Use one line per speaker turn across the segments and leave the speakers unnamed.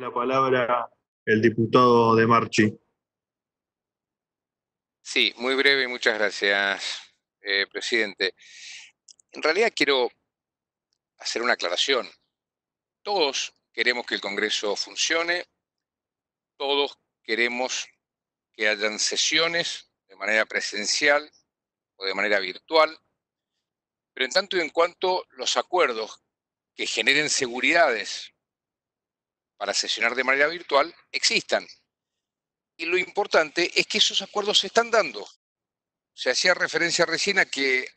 la palabra el diputado de Marchi. Sí, muy breve y muchas gracias, eh, presidente. En realidad quiero hacer una aclaración. Todos queremos que el Congreso funcione, todos queremos que hayan sesiones de manera presencial o de manera virtual, pero en tanto y en cuanto los acuerdos que generen seguridades para sesionar de manera virtual existan. Y lo importante es que esos acuerdos se están dando. Se hacía referencia recién a que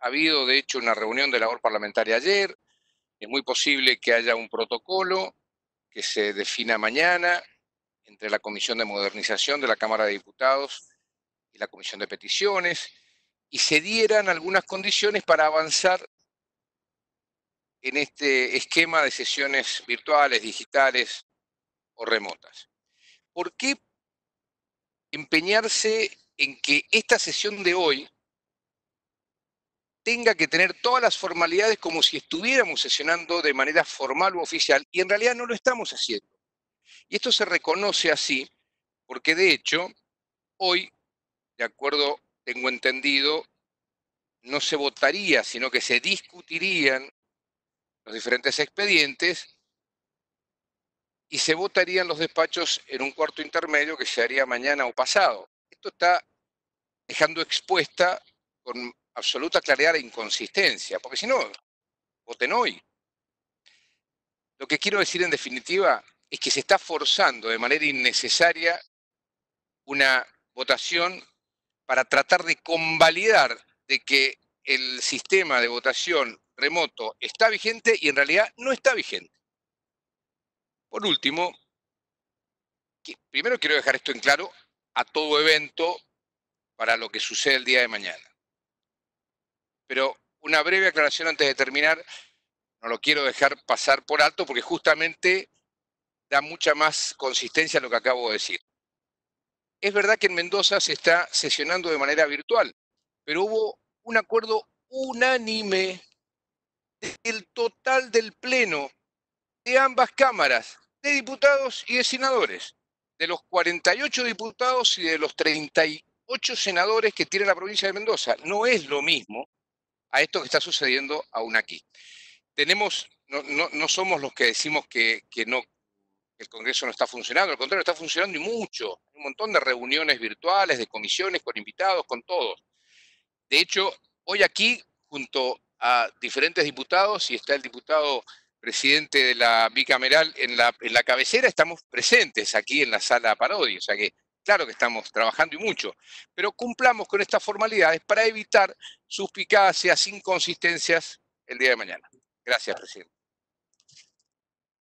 ha habido, de hecho, una reunión de labor parlamentaria ayer. Es muy posible que haya un protocolo que se defina mañana entre la Comisión de Modernización de la Cámara de Diputados y la Comisión de Peticiones, y se dieran algunas condiciones para avanzar en este esquema de sesiones virtuales, digitales o remotas. ¿Por qué empeñarse en que esta sesión de hoy tenga que tener todas las formalidades como si estuviéramos sesionando de manera formal u oficial y en realidad no lo estamos haciendo? Y esto se reconoce así porque de hecho hoy, de acuerdo, tengo entendido, no se votaría, sino que se discutirían los diferentes expedientes y se votarían los despachos en un cuarto intermedio que se haría mañana o pasado. Esto está dejando expuesta con absoluta claridad la inconsistencia, porque si no, voten hoy. Lo que quiero decir en definitiva es que se está forzando de manera innecesaria una votación para tratar de convalidar de que el sistema de votación remoto está vigente y en realidad no está vigente. Por último, primero quiero dejar esto en claro a todo evento para lo que sucede el día de mañana. Pero una breve aclaración antes de terminar, no lo quiero dejar pasar por alto porque justamente da mucha más consistencia a lo que acabo de decir. Es verdad que en Mendoza se está sesionando de manera virtual, pero hubo un acuerdo unánime el total del Pleno de ambas cámaras, de diputados y de senadores, de los 48 diputados y de los 38 senadores que tiene la provincia de Mendoza. No es lo mismo a esto que está sucediendo aún aquí. Tenemos, no, somos los que decimos que, no, el Congreso no está funcionando, al contrario, está funcionando y mucho. un montón de reuniones virtuales, de comisiones, con invitados, con todos. De hecho, hoy aquí, junto a diferentes diputados y está el diputado presidente de la bicameral en la, en la cabecera, estamos presentes aquí en la sala parodio, o sea que claro que estamos trabajando y mucho, pero cumplamos con estas formalidades para evitar suspicacias, inconsistencias el día de mañana. Gracias, presidente.